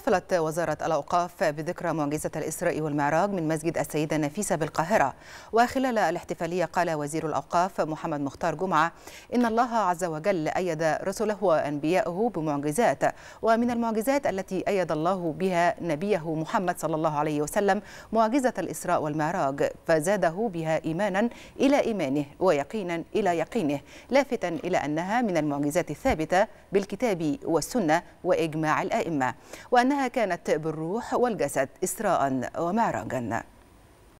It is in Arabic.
احتفلت وزارة الأوقاف بذكرى معجزة الإسراء والمعراج من مسجد السيدة نفيسة بالقاهرة وخلال الاحتفالية قال وزير الأوقاف محمد مختار جمعة إن الله عز وجل أيد رسله وأنبيائه بمعجزات ومن المعجزات التي أيد الله بها نبيه محمد صلى الله عليه وسلم معجزة الإسراء والمعراج فزاده بها إيمانا إلى إيمانه ويقينا إلى يقينه لافتا إلى أنها من المعجزات الثابتة بالكتاب والسنة وإجماع الآئمة وأن أنها كانت بالروح والجسد إسراء ومعراجا